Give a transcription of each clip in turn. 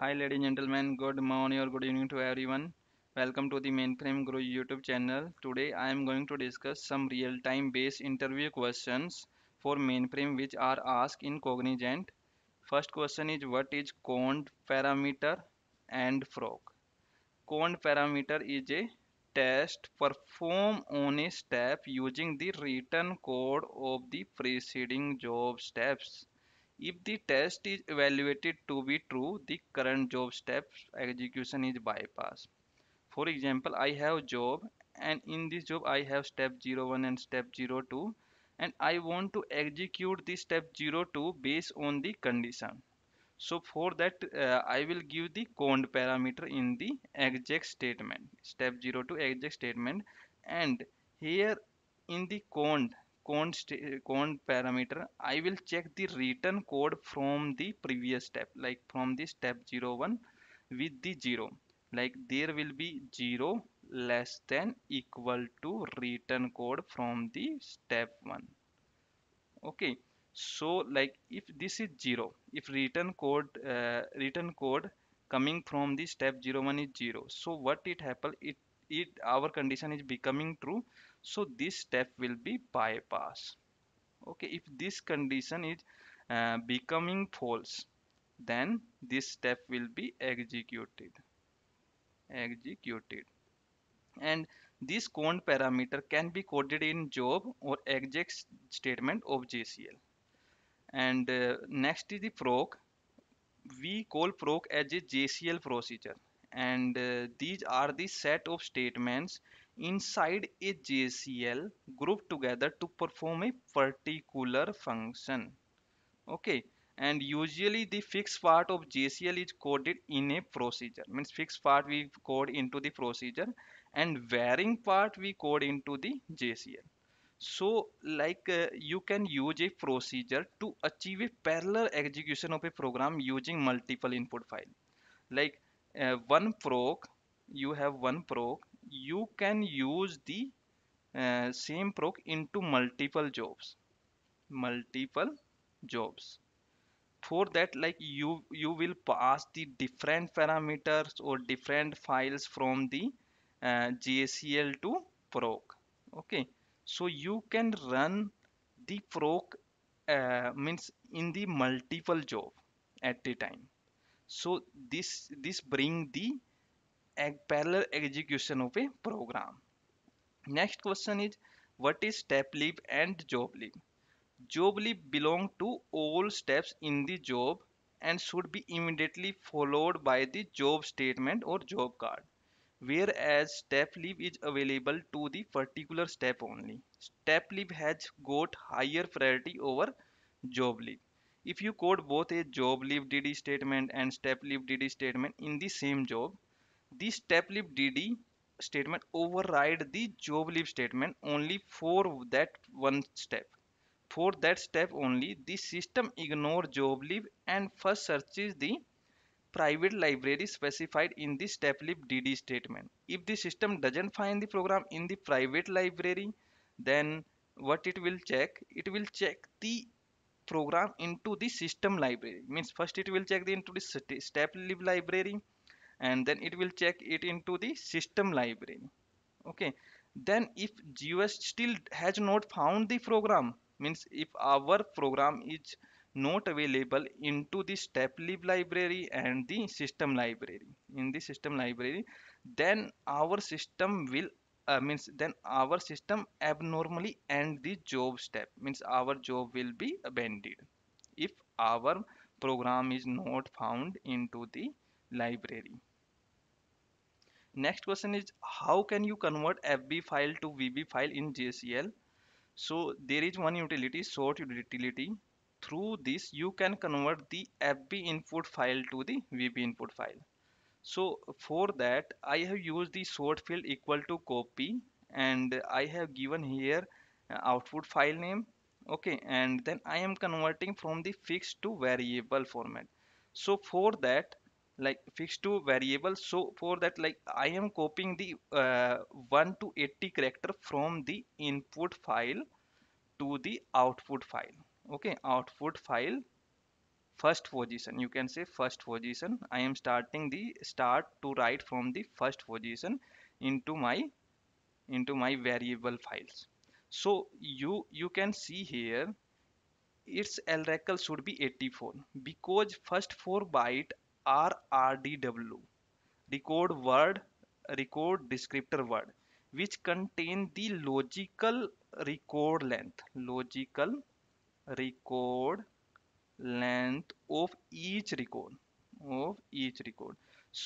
Hi ladies and gentlemen, good morning or good evening to everyone. Welcome to the Mainframe Guru YouTube channel. Today I am going to discuss some real-time based interview questions for mainframe which are asked in Cognizant. First question is what is cond parameter and frog? Cond parameter is a test performed on a step using the written code of the preceding job steps. If the test is evaluated to be true, the current job step execution is bypassed. For example, I have job and in this job I have step 01 and step 02 and I want to execute the step 02 based on the condition. So for that uh, I will give the cond parameter in the exec statement, step 02 exec statement and here in the cond cone, cone parameter I will check the return code from the previous step like from the step 01 with the 0 like there will be 0 less than equal to return code from the step 1 okay so like if this is 0 if return code uh, return code coming from the step 01 is 0 so what it happen it it our condition is becoming true so this step will be bypass. okay if this condition is uh, becoming false then this step will be executed executed and this cond parameter can be coded in job or exec statement of JCL and uh, next is the proc we call proc as a JCL procedure and uh, these are the set of statements inside a JCL grouped together to perform a particular function okay and usually the fixed part of JCL is coded in a procedure means fixed part we code into the procedure and varying part we code into the JCL so like uh, you can use a procedure to achieve a parallel execution of a program using multiple input file like uh, one proc you have one proc you can use the uh, same proc into multiple jobs multiple jobs for that like you you will pass the different parameters or different files from the uh, JCL to proc okay so you can run the proc uh, means in the multiple job at a time so this this bring the parallel execution of a program. Next question is what is step leap and job leap? Job leap belong to all steps in the job and should be immediately followed by the job statement or job card whereas step leave is available to the particular step only. Step leave has got higher priority over job leave. If you code both a job leave DD statement and step leave DD statement in the same job, this step leave DD statement override the job leave statement only for that one step. For that step only, the system ignore job leave and first searches the private library specified in the step leave DD statement. If the system doesn't find the program in the private library, then what it will check? It will check the program into the system library. Means first it will check the into the step leave library and then it will check it into the system library okay then if GUS still has not found the program means if our program is not available into the step lib library and the system library in the system library then our system will uh, means then our system abnormally end the job step means our job will be abandoned if our program is not found into the library next question is how can you convert fb file to vb file in jcl so there is one utility sort utility through this you can convert the fb input file to the vb input file so for that i have used the sort field equal to copy and i have given here uh, output file name okay and then i am converting from the fixed to variable format so for that like fixed to variable so for that like i am copying the uh, 1 to 80 character from the input file to the output file okay output file first position you can say first position i am starting the start to write from the first position into my into my variable files so you you can see here its LRECL should be 84 because first 4 byte RRDW record word record descriptor word which contain the logical record length logical record length of each record of each record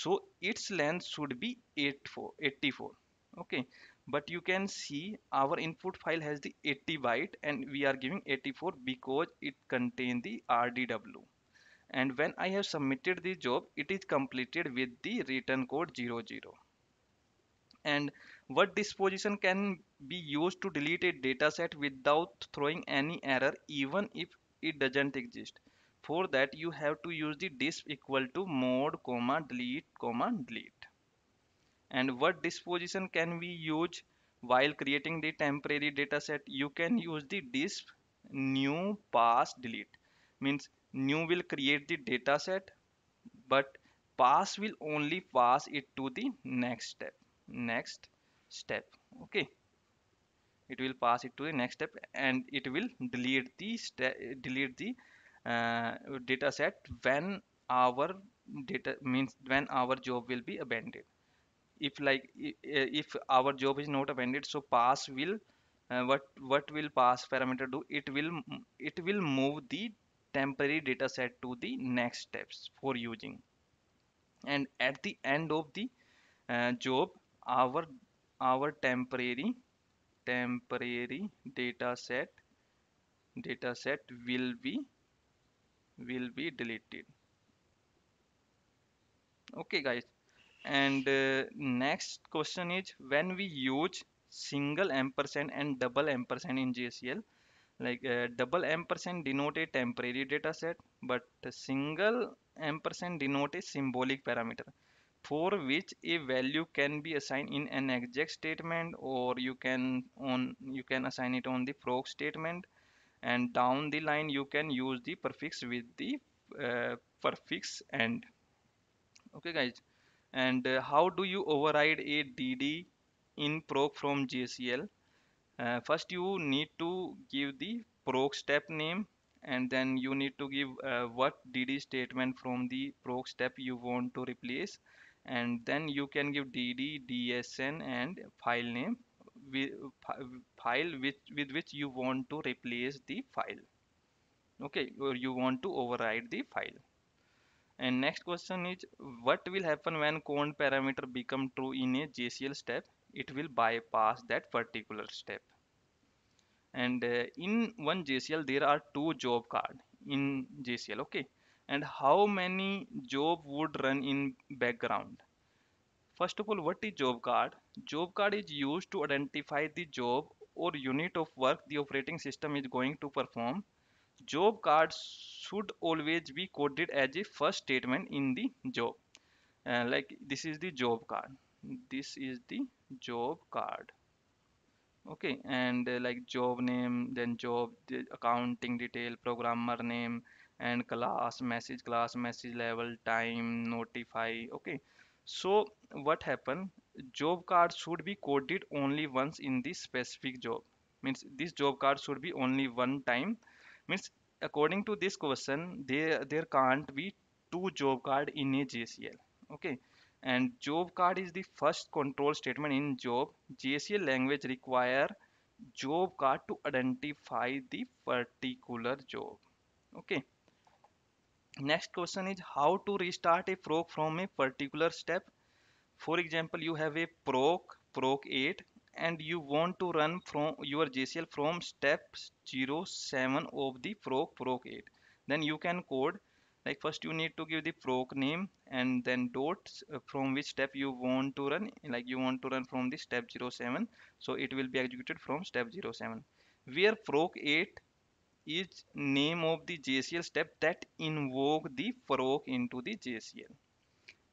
so its length should be 84 84 okay but you can see our input file has the 80 byte and we are giving 84 because it contain the rdw and when I have submitted the job it is completed with the return code 00 and what disposition can be used to delete a dataset without throwing any error even if it doesn't exist for that you have to use the disp equal to mod comma delete comma delete and what disposition can we use while creating the temporary dataset you can use the disp new pass delete means new will create the data set but pass will only pass it to the next step next step okay it will pass it to the next step and it will delete the delete the uh, data set when our data means when our job will be abandoned if like if our job is not abandoned so pass will uh, what what will pass parameter do it will it will move the temporary data set to the next steps for using and at the end of the uh, job our our temporary temporary data set data set will be will be deleted okay guys and uh, next question is when we use single ampersand and double ampersand in JCL like a uh, double ampersand denote a temporary data set but single ampersand denote a symbolic parameter for which a value can be assigned in an exact statement or you can on you can assign it on the proc statement and down the line you can use the prefix with the uh, prefix and okay guys and uh, how do you override a dd in proc from jcl uh, first you need to give the proc step name and then you need to give uh, what dd statement from the proc step you want to replace and then you can give dd dsn and file name with file with, with which you want to replace the file okay or you want to override the file and next question is what will happen when cone parameter become true in a jcl step it will bypass that particular step and uh, in one JCL there are two job card in JCL okay and how many job would run in background first of all what is job card job card is used to identify the job or unit of work the operating system is going to perform job card should always be coded as a first statement in the job uh, like this is the job card this is the job card okay and uh, like job name then job the accounting detail programmer name and class message class message level time notify okay so what happen job card should be coded only once in this specific job means this job card should be only one time means according to this question there there can't be two job card in a jcl okay and job card is the first control statement in job JCL language require job card to identify the particular job okay next question is how to restart a proc from a particular step for example you have a proc proc 8 and you want to run from your JCL from step 07 of the proc proc 8 then you can code like first you need to give the proc name and then dots uh, from which step you want to run like you want to run from the step 07 so it will be executed from step 07 where proc 8 is name of the jcl step that invoke the proc into the jcl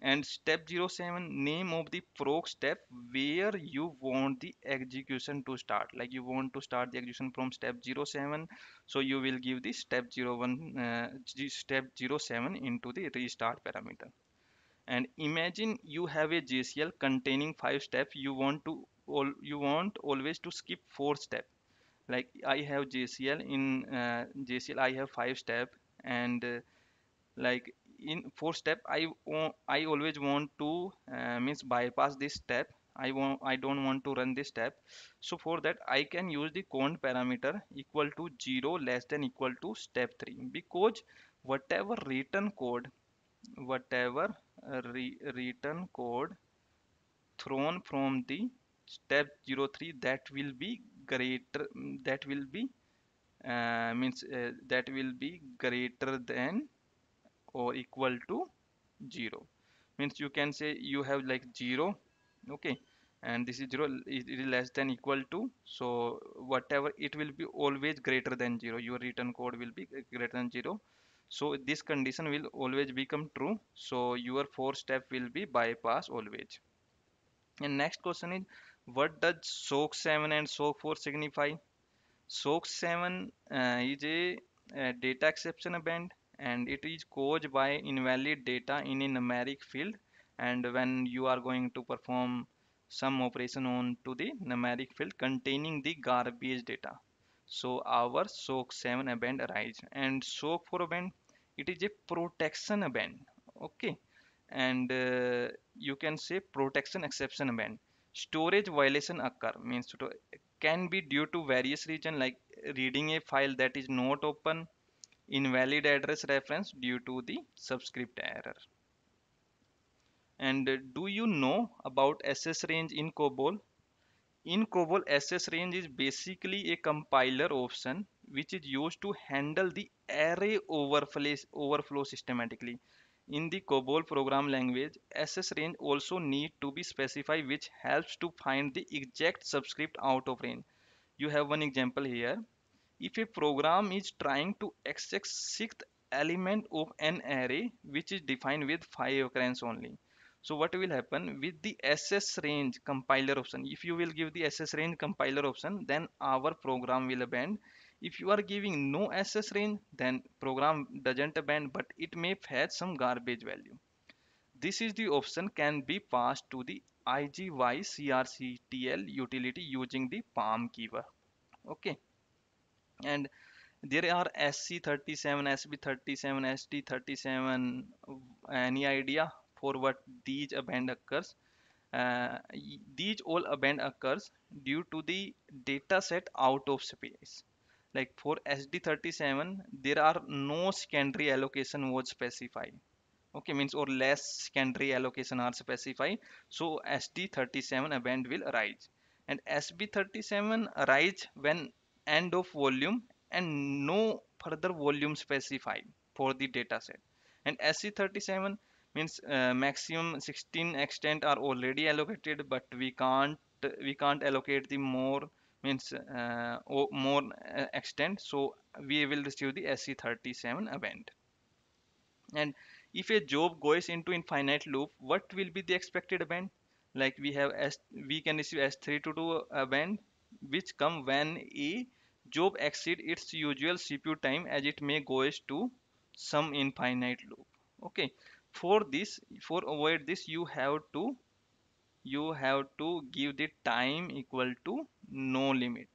and step 07 name of the proc step where you want the execution to start like you want to start the execution from step 07 so you will give the step 01 uh, step 07 into the restart parameter and imagine you have a JCL containing five steps you want to all you want always to skip four step like I have JCL in uh, JCL I have five step and uh, like in fourth step i i always want to uh, means bypass this step i want i don't want to run this step so for that i can use the cond parameter equal to 0 less than equal to step 3 because whatever written code whatever uh, re written code thrown from the step 03 that will be greater that will be uh, means uh, that will be greater than or equal to 0 means you can say you have like 0 okay and this is 0 it is less than equal to so whatever it will be always greater than 0 your return code will be greater than 0 so this condition will always become true so your four step will be bypass always and next question is what does soak 7 and soak 4 signify soak 7 uh, is a, a uh, data exception event and it is caused by invalid data in a numeric field and when you are going to perform some operation on to the numeric field containing the garbage data so our soak 7 event arise and SOC 4 event it is a protection event okay and uh, you can say protection exception event storage violation occur means to, can be due to various reason like reading a file that is not open invalid address reference due to the subscript error. And do you know about SS range in COBOL? In COBOL, SS range is basically a compiler option which is used to handle the array overflow, overflow systematically. In the COBOL program language, SS range also need to be specified which helps to find the exact subscript out of range. You have one example here if a program is trying to access sixth element of an array which is defined with five occurrence only so what will happen with the ss range compiler option if you will give the ss range compiler option then our program will abandon if you are giving no ss range then program doesn't abandon but it may fetch some garbage value this is the option can be passed to the igy utility using the palm keyword okay and there are SC37, SB37, ST37. Any idea for what these band occurs? Uh, these all band occurs due to the data set out of space. Like for SD37, there are no secondary allocation was specified. Okay, means or less secondary allocation are specified. So SD37 band will arise and SB37 arise when end of volume and no further volume specified for the data set and sc37 means uh, maximum 16 extent are already allocated but we can't we can't allocate the more means uh, more uh, extent so we will receive the sc37 event and if a job goes into infinite loop what will be the expected event like we have s we can receive s3 to do event which come when a Job exceed its usual CPU time as it may goes to some infinite loop. Okay. For this, for avoid this, you have to you have to give the time equal to no limit.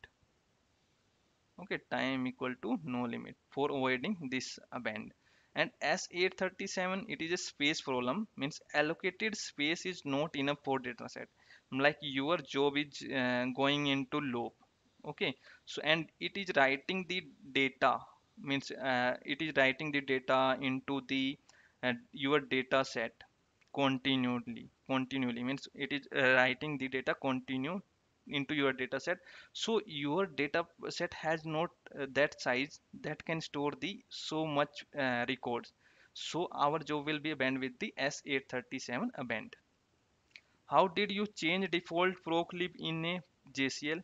Okay, time equal to no limit for avoiding this band. And S837, it is a space problem, means allocated space is not enough for data set. Like your job is uh, going into loop okay so and it is writing the data means uh, it is writing the data into the uh, your data set continually continually means it is uh, writing the data continue into your data set so your data set has not uh, that size that can store the so much uh, records so our job will be band with the s837 band how did you change default proclip in a jcl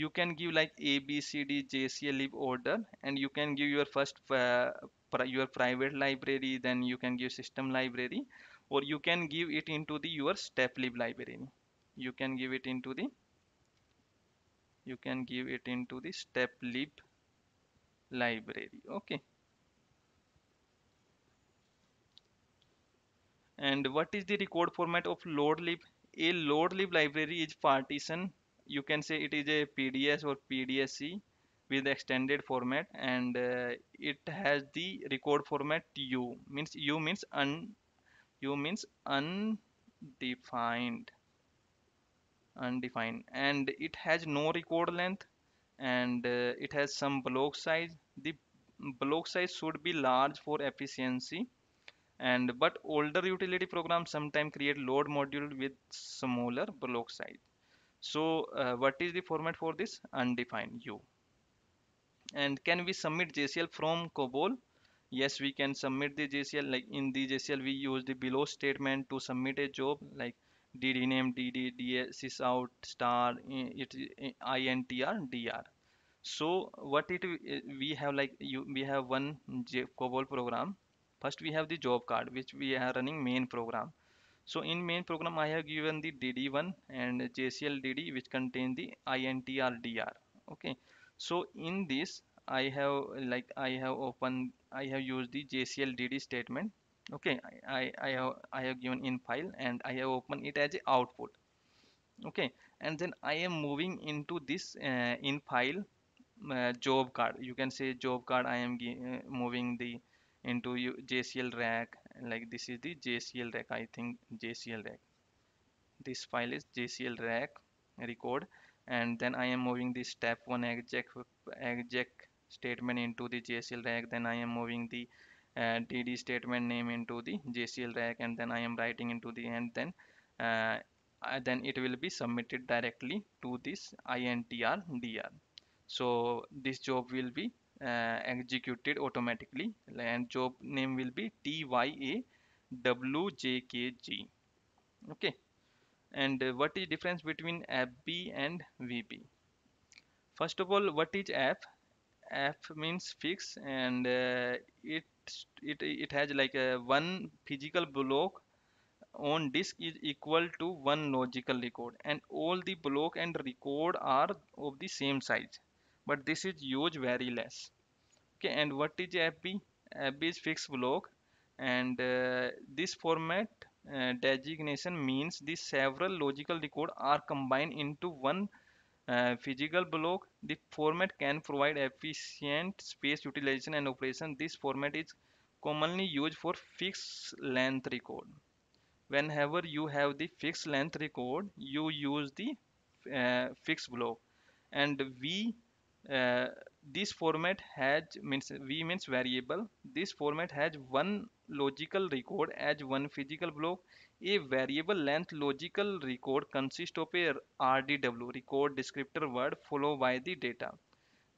you can give like a b c d j c l order and you can give your first uh, pri your private library then you can give system library or you can give it into the your step lib library you can give it into the you can give it into the step lib library okay and what is the record format of load lib a load lib library is partition you can say it is a PDS or PDSC with extended format and uh, it has the record format U means U means un U means undefined undefined and it has no record length and uh, it has some block size the block size should be large for efficiency and but older utility programs sometimes create load module with smaller block size so uh, what is the format for this undefined u and can we submit jcl from cobol yes we can submit the jcl like in the jcl we use the below statement to submit a job like dd name dd ds out star it intr dr so what it uh, we have like you we have one J, cobol program first we have the job card which we are running main program so in main program I have given the DD1 and JCL DD which contain the INTR DR. Okay. So in this I have like I have opened I have used the JCL DD statement. Okay. I, I, I have I have given in file and I have opened it as a output. Okay. And then I am moving into this uh, in file uh, job card. You can say job card I am uh, moving the into JCL rack like this is the jcl rack i think jcl rack this file is jcl rack record and then i am moving the step one exec exec statement into the jcl rack then i am moving the uh, dd statement name into the jcl rack and then i am writing into the end then uh, uh, then it will be submitted directly to this intr dr so this job will be uh, executed automatically and job name will be TYAWJKG okay and uh, what is difference between FB and VB first of all what is F F means fix and uh, it it it has like a one physical block on disk is equal to one logical record and all the block and record are of the same size but this is used very less okay and what is FB FB is fixed block and uh, this format uh, designation means the several logical record are combined into one uh, physical block the format can provide efficient space utilization and operation this format is commonly used for fixed length record whenever you have the fixed length record you use the uh, fixed block and we uh, this format has means v means variable this format has one logical record as one physical block a variable length logical record consists of a rdw record descriptor word followed by the data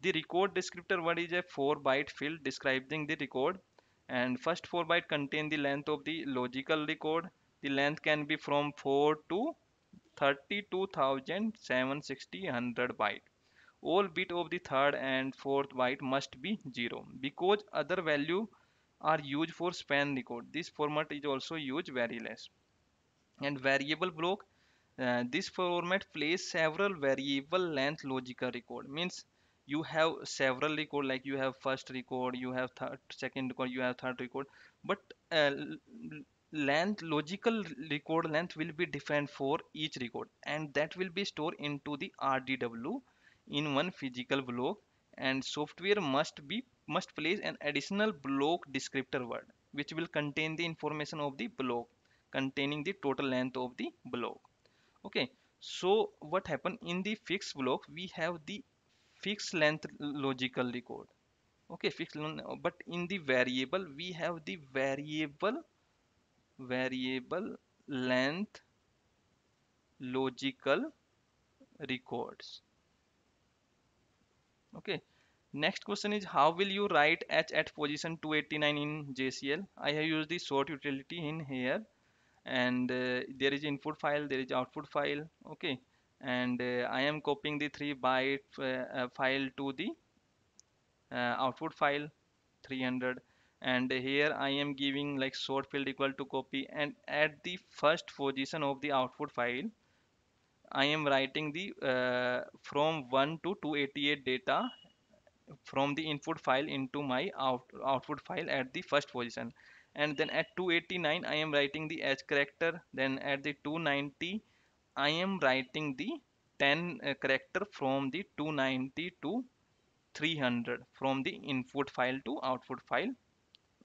the record descriptor word is a 4 byte field describing the record and first 4 byte contain the length of the logical record the length can be from 4 to 32760 100 byte all bit of the third and fourth byte must be 0 because other value are used for span record. this format is also used very less and variable block uh, this format plays several variable length logical record means you have several record like you have first record you have third second record you have third record but uh, length logical record length will be different for each record and that will be stored into the rdw in one physical block and software must be must place an additional block descriptor word which will contain the information of the block containing the total length of the block okay so what happened in the fixed block we have the fixed length logical record okay fixed but in the variable we have the variable variable length logical records okay next question is how will you write h at position 289 in jcl i have used the sort utility in here and uh, there is input file there is output file okay and uh, i am copying the 3 byte uh, uh file to the uh, output file 300 and here i am giving like sort field equal to copy and at the first position of the output file I am writing the uh, from 1 to 288 data from the input file into my out, output file at the first position and then at 289 I am writing the H character then at the 290 I am writing the 10 uh, character from the 290 to 300 from the input file to output file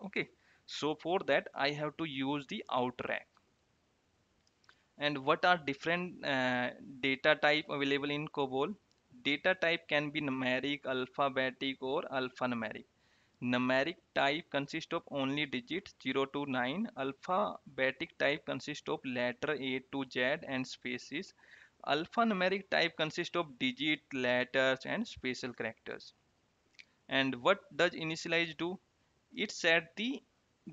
okay so for that I have to use the out rack and what are different uh, data type available in COBOL data type can be numeric alphabetic or alphanumeric numeric type consists of only digits 0 to 9 alphabetic type consists of letter a to z and spaces alphanumeric type consists of digit letters and special characters and what does initialize do it sets the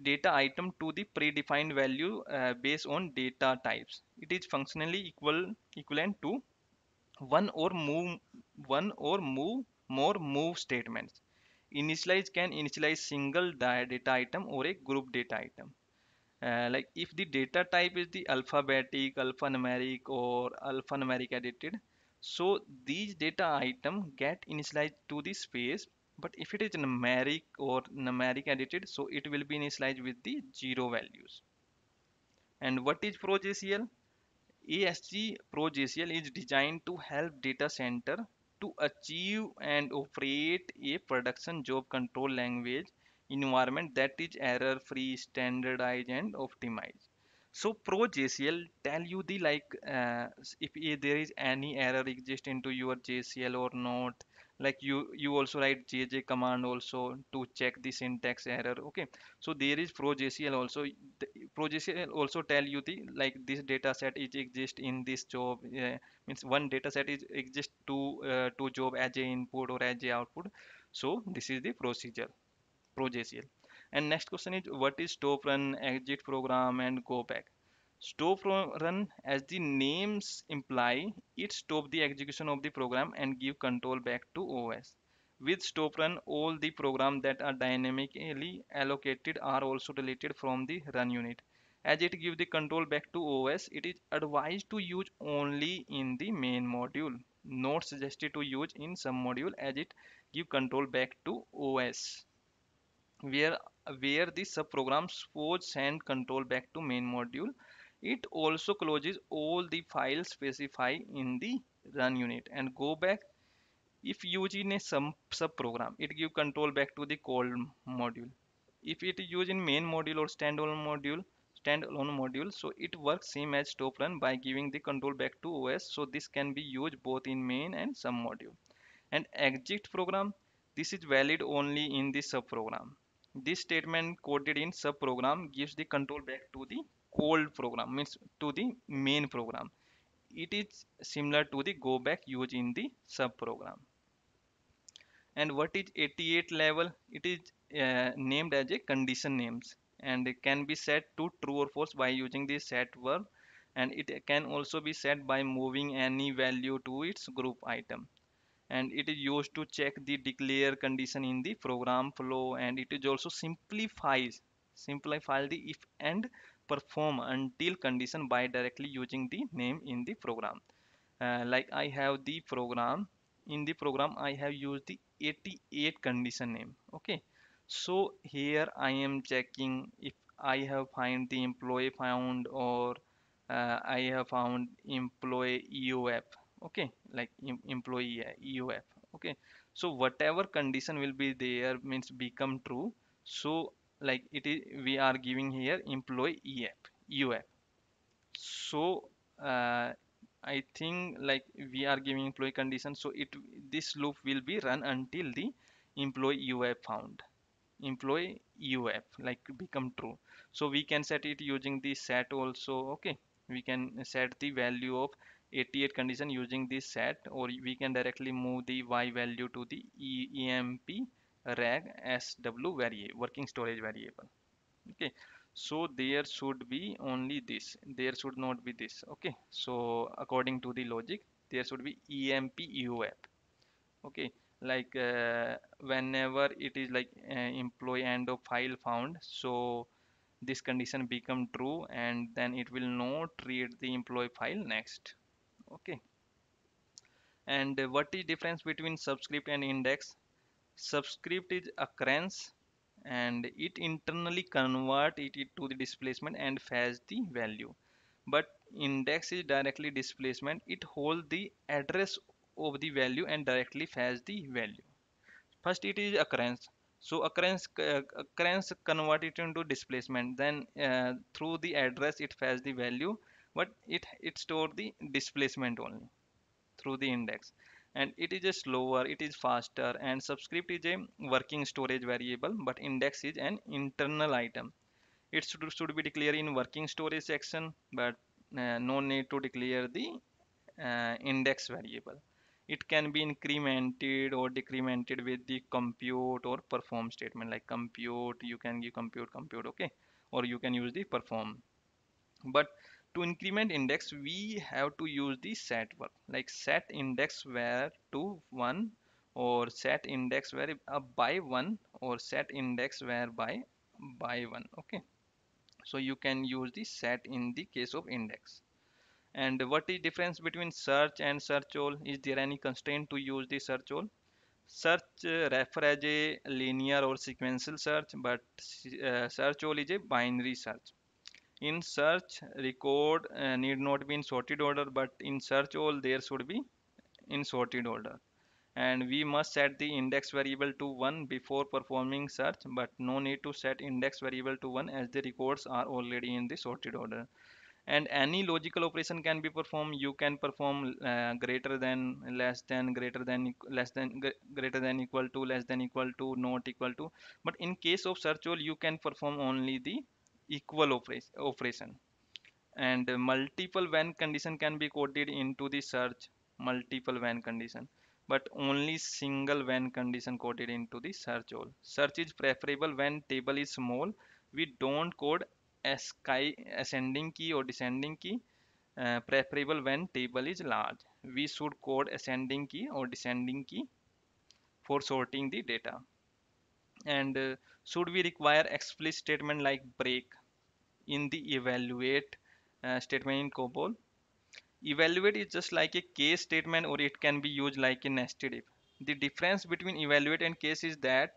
data item to the predefined value uh, based on data types it is functionally equal equivalent to one or move one or move more move statements initialize can initialize single data item or a group data item uh, like if the data type is the alphabetic alphanumeric or alphanumeric edited so these data item get initialized to the space but if it is numeric or numeric edited so it will be initialized with the zero values and what is ProJCL? ASG ProJCL is designed to help data center to achieve and operate a production job control language environment that is error free standardized and optimized so ProJCL tell you the like uh, if there is any error exist into your JCL or not like you you also write jj command also to check the syntax error okay so there is projcl also the, projcl also tell you the like this data set is exist in this job uh, means one data set is exist to uh, to job as a input or as a output so this is the procedure projcl and next question is what is stop run exit program and go back stop run as the names imply it stop the execution of the program and give control back to os with stop run all the program that are dynamically allocated are also deleted from the run unit as it give the control back to os it is advised to use only in the main module not suggested to use in some module as it give control back to os where where the subprograms force send control back to main module it also closes all the files specified in the run unit and go back if used in a sub, sub program it give control back to the call module if it is used in main module or standalone module standalone module so it works same as top run by giving the control back to os so this can be used both in main and sub module and exit program this is valid only in the sub program this statement coded in sub program gives the control back to the old program means to the main program it is similar to the go back used in the sub program and what is 88 level it is uh, named as a condition names and it can be set to true or false by using the set verb and it can also be set by moving any value to its group item and it is used to check the declare condition in the program flow and it is also simplifies simplify the if and perform until condition by directly using the name in the program uh, like I have the program in the program I have used the 88 condition name okay so here I am checking if I have find the employee found or uh, I have found employee EOF okay like em employee uh, EOF okay so whatever condition will be there means become true so like it is we are giving here employee EAP UAP so uh, I think like we are giving employee condition so it this loop will be run until the employee UAP found employee UAP like become true so we can set it using the set also okay we can set the value of 88 condition using this set or we can directly move the y value to the e emp reg sw variable working storage variable okay so there should be only this there should not be this okay so according to the logic there should be emp euapp okay like uh, whenever it is like uh, employee and of file found so this condition become true and then it will not read the employee file next okay and what is difference between subscript and index subscript is occurrence and it internally convert it to the displacement and fetch the value but index is directly displacement it hold the address of the value and directly fetch the value first it is occurrence so occurrence uh, occurrence convert it into displacement then uh, through the address it fetch the value but it it store the displacement only through the index and it is a slower it is faster and subscript is a working storage variable but index is an internal item it should, should be declared in working storage section but uh, no need to declare the uh, index variable it can be incremented or decremented with the compute or perform statement like compute you can give compute compute okay or you can use the perform but to increment index we have to use the set verb like set index where to 1 or set index where up uh, by 1 or set index where by by 1 okay so you can use the set in the case of index and what is difference between search and search all is there any constraint to use the search all search uh, refer as a linear or sequential search but uh, search all is a binary search in search record uh, need not be in sorted order but in search all there should be in sorted order and we must set the index variable to 1 before performing search but no need to set index variable to 1 as the records are already in the sorted order and any logical operation can be performed you can perform uh, greater than less than greater than less than greater than equal to less than equal to not equal to but in case of search all you can perform only the equal operation and multiple when condition can be coded into the search multiple when condition but only single when condition coded into the search all search is preferable when table is small we don't code ascending key or descending key uh, preferable when table is large we should code ascending key or descending key for sorting the data and uh, should we require explicit statement like break in the evaluate uh, statement in COBOL evaluate is just like a case statement or it can be used like a nested if the difference between evaluate and case is that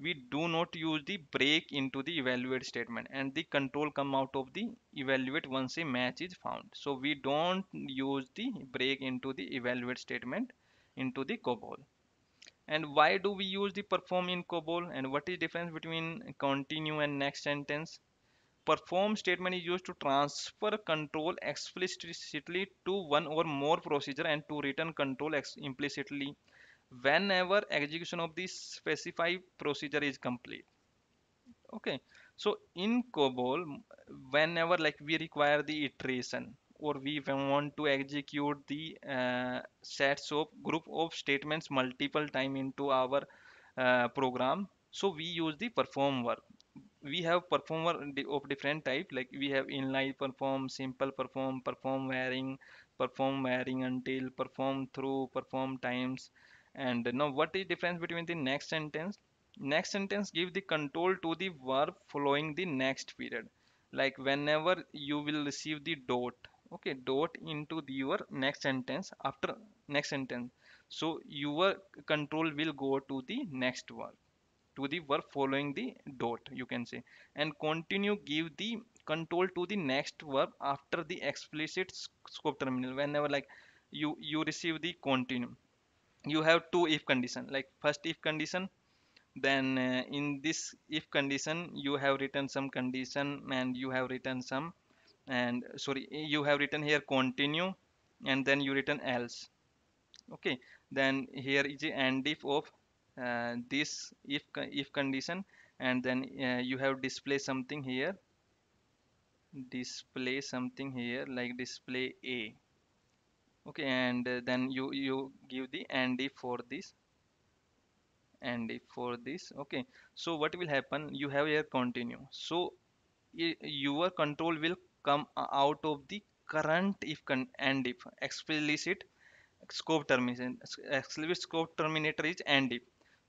we do not use the break into the evaluate statement and the control come out of the evaluate once a match is found so we don't use the break into the evaluate statement into the COBOL and why do we use the perform in COBOL and what is difference between continue and next sentence perform statement is used to transfer control explicitly to one or more procedure and to return control implicitly whenever execution of this specified procedure is complete okay so in COBOL whenever like we require the iteration or we want to execute the uh, sets of group of statements multiple time into our uh, program so we use the perform work we have performer of different type like we have inline perform simple perform perform varying perform varying until perform through perform times and now what is difference between the next sentence next sentence give the control to the verb following the next period like whenever you will receive the dot okay dot into the, your next sentence after next sentence so your control will go to the next verb to the verb following the dot you can say and continue give the control to the next verb after the explicit scope terminal whenever like you you receive the continue you have two if condition like first if condition then uh, in this if condition you have written some condition and you have written some and uh, sorry you have written here continue and then you written else okay then here is the end if of uh, this if if condition and then uh, you have display something here display something here like display a okay and uh, then you you give the and if for this and if for this okay so what will happen you have here continue so your control will come uh, out of the current if con and if explicit scope termination explicit scope terminator is and if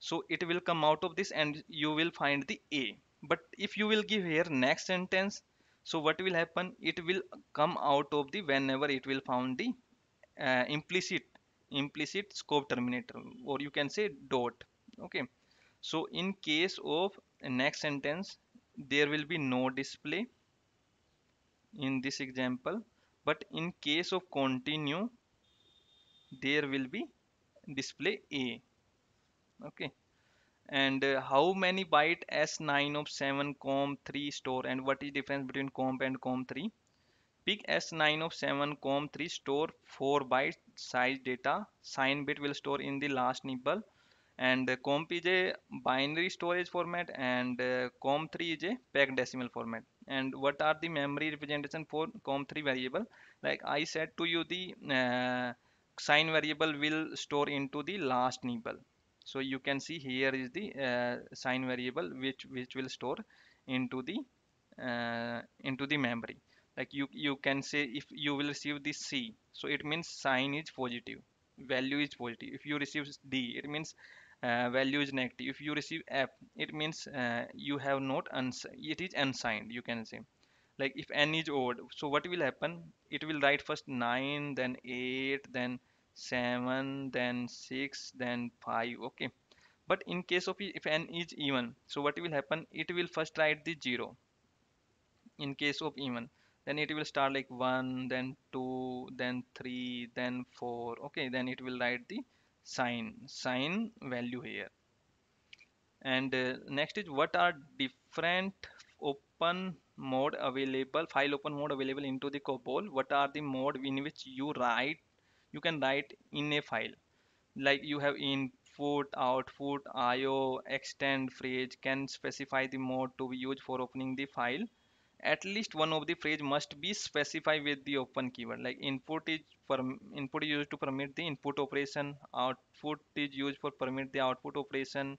so it will come out of this and you will find the a but if you will give here next sentence so what will happen it will come out of the whenever it will found the uh, implicit implicit scope terminator or you can say dot okay so in case of next sentence there will be no display in this example but in case of continue there will be display a okay and uh, how many byte s9 of 7 com3 store and what is difference between comp and com3 pick s9 of 7 com3 store 4 byte size data sign bit will store in the last nibble and uh, comp is a binary storage format and uh, com3 is a packed decimal format and what are the memory representation for com3 variable like i said to you the uh, sign variable will store into the last nibble so you can see here is the uh, sign variable which which will store into the uh, into the memory like you you can say if you will receive the c so it means sign is positive value is positive if you receive d it means uh, value is negative if you receive f it means uh, you have not it is unsigned you can say like if n is odd so what will happen it will write first 9 then 8 then 7 then 6 then 5 okay but in case of if n is even so what will happen it will first write the 0 in case of even then it will start like 1 then 2 then 3 then 4 okay then it will write the sign sign value here and uh, next is what are different open mode available file open mode available into the COBOL what are the mode in which you write you can write in a file like you have input output IO extend phrase can specify the mode to be used for opening the file at least one of the phrase must be specified with the open keyword like input is for input is used to permit the input operation output is used for permit the output operation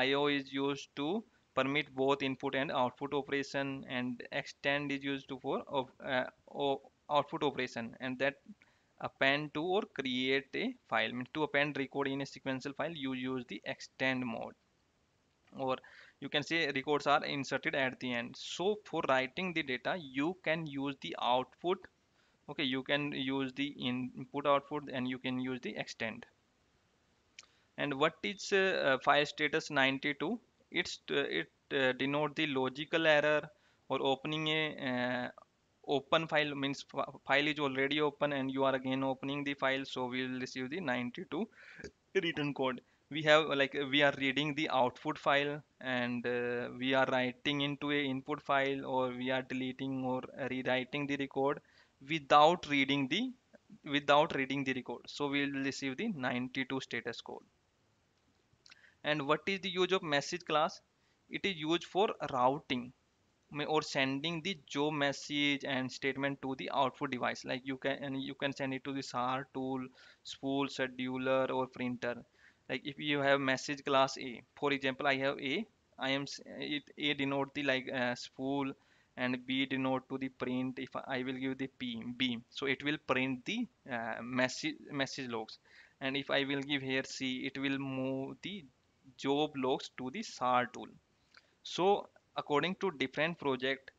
io is used to permit both input and output operation and extend is used to for of, uh, output operation and that append to or create a file to append record in a sequential file you use the extend mode or you can say records are inserted at the end so for writing the data you can use the output okay you can use the input output and you can use the extend and what is uh, uh file status 92 it's uh, it uh, denote the logical error or opening a uh, open file means file is already open and you are again opening the file so we will receive the 92 return code we have like we are reading the output file and uh, we are writing into a input file or we are deleting or rewriting the record without reading the without reading the record so we will receive the 92 status code and what is the use of message class it is used for routing or sending the job message and statement to the output device like you can and you can send it to the SAR tool spool scheduler or printer like if you have message class a for example i have a i am it a denote the like uh, spool and b denote to the print if i will give the p b so it will print the uh, message message logs and if i will give here c it will move the job logs to the sar tool so according to different project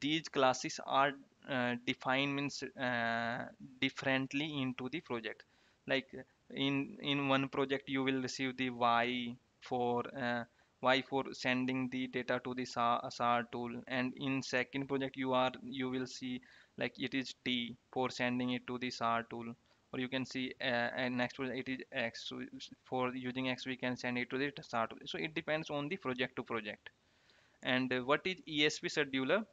these classes are uh, defined means uh, differently into the project like in in one project you will receive the y for uh, y for sending the data to the SAR, SAR tool and in second project you are you will see like it is t for sending it to the SAR tool or you can see uh, and next it is x so for using x we can send it to the SAR tool so it depends on the project to project and uh, what is ESP scheduler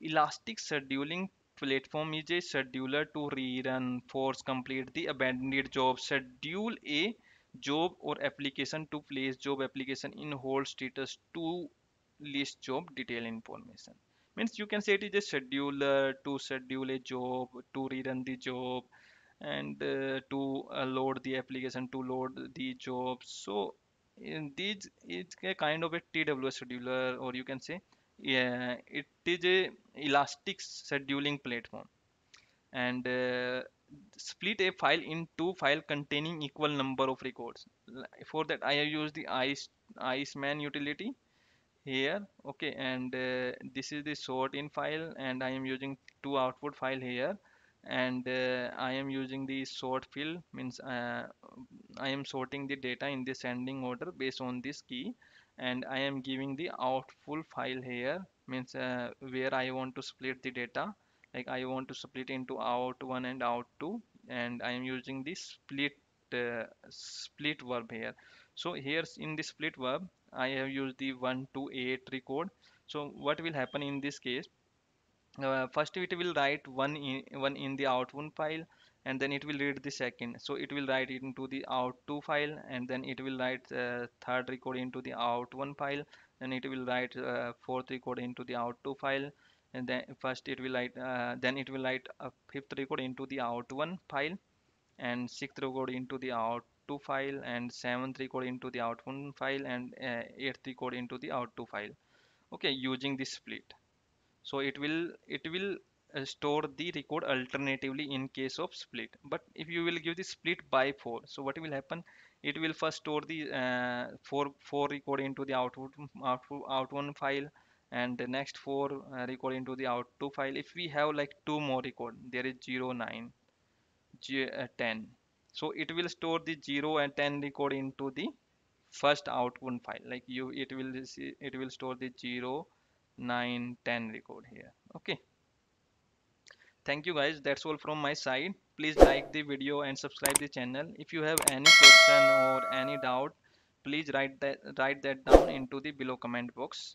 elastic scheduling platform is a scheduler to rerun, force complete the abandoned job. Schedule a job or application to place job application in hold status to list job detail information. Means you can say it is a scheduler to schedule a job, to rerun the job and uh, to uh, load the application, to load the job. So in these, it's a kind of a TWS scheduler or you can say yeah, it is a elastic scheduling platform and uh, split a file in two file containing equal number of records for that i have used the ice iceman utility here okay and uh, this is the sort in file and i am using two output file here and uh, i am using the sort field means uh, i am sorting the data in the ascending order based on this key and I am giving the out full file here means uh, where I want to split the data like I want to split into out 1 and out 2 and I am using the split uh, split verb here so here in the split verb I have used the 1 to 8 record so what will happen in this case uh, first it will write one in one in the one file and then it will read the second so it will write it into the out2 file and then it will write uh, third record into the out1 file then it will write uh, fourth record into the out2 file and then first it will write uh, then it will write a fifth record into the out1 file and sixth record into the out2 file and seventh record into the out1 file and uh, eighth record into the out2 file okay using this split so it will it will uh, store the record alternatively in case of split but if you will give the split by 4 so what will happen it will first store the uh, 4 4 record into the output output out one file and the next 4 uh, record into the out 2 file if we have like two more record there is 0 9 G, uh, 10 so it will store the 0 and 10 record into the first out one file like you it will it will store the 0 9 10 record here okay thank you guys that's all from my side please like the video and subscribe the channel if you have any question or any doubt please write that write that down into the below comment box